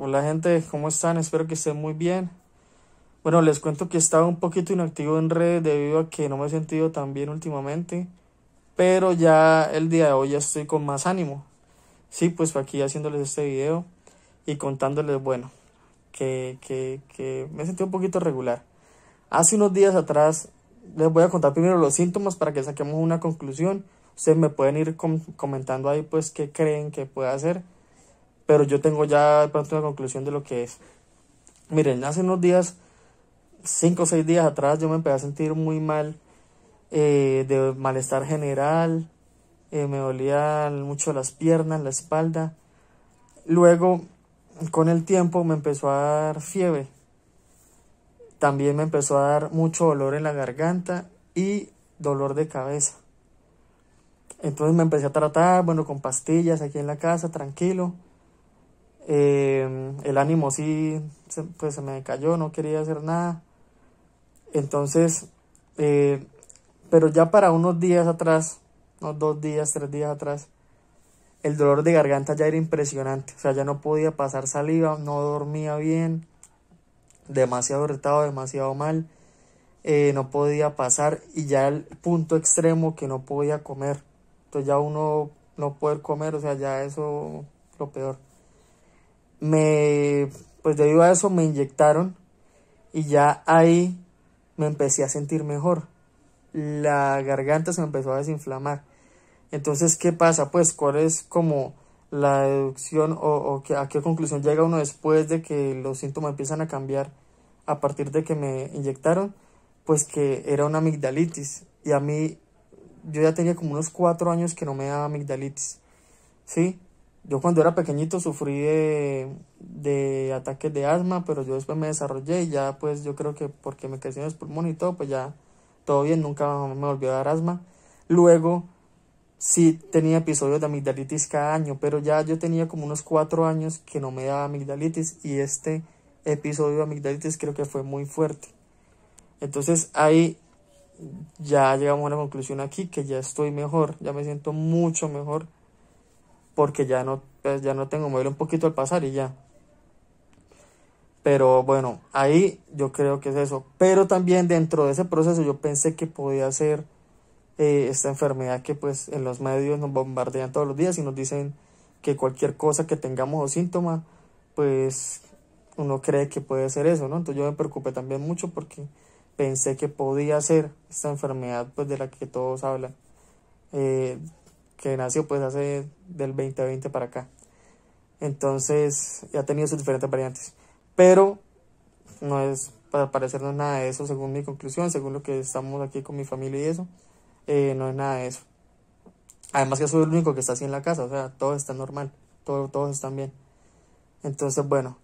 Hola gente, ¿cómo están? Espero que estén muy bien. Bueno, les cuento que estaba un poquito inactivo en redes debido a que no me he sentido tan bien últimamente, pero ya el día de hoy ya estoy con más ánimo. Sí, pues aquí haciéndoles este video y contándoles, bueno, que, que, que me sentí un poquito regular. Hace unos días atrás les voy a contar primero los síntomas para que saquemos una conclusión. Ustedes me pueden ir comentando ahí pues qué creen que pueda hacer pero yo tengo ya de pronto una conclusión de lo que es. Miren, hace unos días, cinco o seis días atrás, yo me empecé a sentir muy mal, eh, de malestar general, eh, me dolían mucho las piernas, la espalda. Luego, con el tiempo, me empezó a dar fiebre. También me empezó a dar mucho dolor en la garganta y dolor de cabeza. Entonces me empecé a tratar, bueno, con pastillas aquí en la casa, tranquilo Em, el ánimo sí, pues se me cayó, no quería hacer nada. Entonces, eh, pero ya para unos días atrás, unos dos días, tres días atrás, el dolor de garganta ya era impresionante. O sea, ya no podía pasar saliva, no dormía bien, demasiado retado, demasiado mal. Eh, no podía pasar y ya el punto extremo que no podía comer. Entonces ya uno no puede comer, o sea, ya eso lo peor me, pues debido a eso me inyectaron y ya ahí me empecé a sentir mejor. La garganta se me empezó a desinflamar. Entonces, ¿qué pasa? Pues, ¿cuál es como la deducción o, a qué conclusión llega uno después de que los síntomas empiezan a cambiar a partir de que me inyectaron? Pues que era una amigdalitis y a mí yo ya tenía como unos cuatro años que no me daba amigdalitis, ¿sí? Yo cuando era pequeñito sufrí de, ataques de asma, pero yo después me desarrollé y ya pues yo creo que porque me crecieron los pulmones y todo, pues ya todo bien, nunca me volvió a dar asma. Luego sí tenía episodios de amigdalitis cada año, pero ya yo tenía como unos cuatro años que no me daba amigdalitis y este episodio de amigdalitis creo que fue muy fuerte. Entonces ahí ya llegamos a la conclusión aquí que ya estoy mejor, ya me siento mucho mejor porque ya no, pues, ya no tengo, me un poquito al pasar y ya. Pero bueno, ahí yo creo que es eso. Pero también dentro de ese proceso yo pensé que podía ser eh, esta enfermedad que pues en los medios nos bombardean todos los días y nos dicen que cualquier cosa que tengamos o síntoma, pues uno cree que puede ser eso, ¿no? Entonces yo me preocupé también mucho porque pensé que podía ser esta enfermedad pues de la que todos hablan. Eh, que nació pues hace del 2020 para acá. Entonces ya ha tenido sus diferentes variantes. Pero no es, para parecernos nada de eso, según mi conclusión, según lo que estamos aquí con mi familia y eso, eh, no es nada de eso. Además que soy el único que está así en la casa, o sea, todo está normal, todo, todos están bien. Entonces, bueno,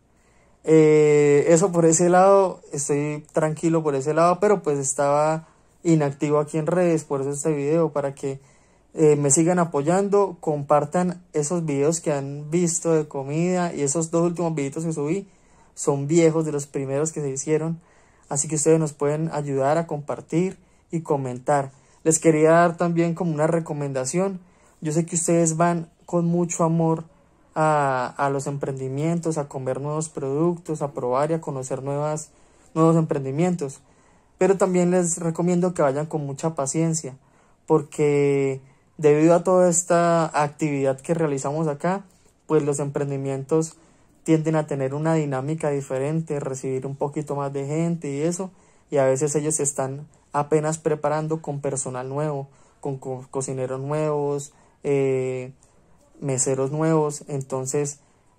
eh, eso por ese lado, estoy tranquilo por ese lado, pero pues estaba inactivo aquí en redes, por eso este video, para que eh, me sigan apoyando, compartan esos videos que han visto de comida y esos dos últimos videos que subí son viejos de los primeros que se hicieron, así que ustedes nos pueden ayudar a compartir y comentar. Les quería dar también como una recomendación, yo sé que ustedes van con mucho amor a, los emprendimientos, a comer nuevos productos, a probar y a conocer nuevas, nuevos emprendimientos, pero también les recomiendo que vayan con mucha paciencia, porque debido a toda esta actividad que realizamos acá, pues los emprendimientos tienden a tener una dinámica diferente, recibir un poquito más de gente y eso, y a veces ellos se están apenas preparando con personal nuevo, con cocineros nuevos, eh, meseros nuevos, entonces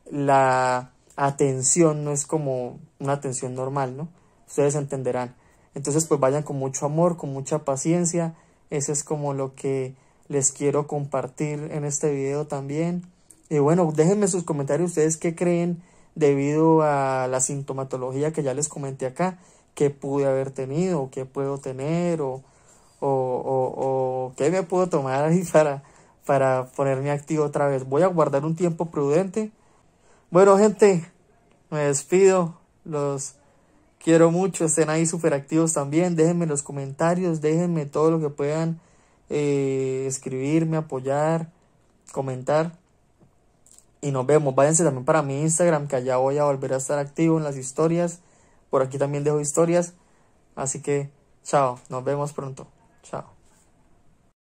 la atención no es como una atención normal, ¿no? Ustedes entenderán. Entonces, pues vayan con mucho amor, con mucha paciencia, eso es como lo que les quiero compartir en este video también. Y bueno, déjenme sus comentarios ustedes qué creen debido a la sintomatología que ya les comenté acá, que pude haber tenido, qué puedo tener o, o, qué me puedo tomar ahí para, para ponerme activo otra vez. Voy a guardar un tiempo prudente. Bueno, gente, me despido. Los quiero mucho. Estén ahí súper activos también. Déjenme los comentarios, déjenme todo lo que puedan eh, escribirme, apoyar, comentar. Y nos vemos. Váyanse también para mi Instagram, que allá voy a volver a estar activo en las historias. Por aquí también dejo historias. Así que, chao. Nos vemos pronto. Chao.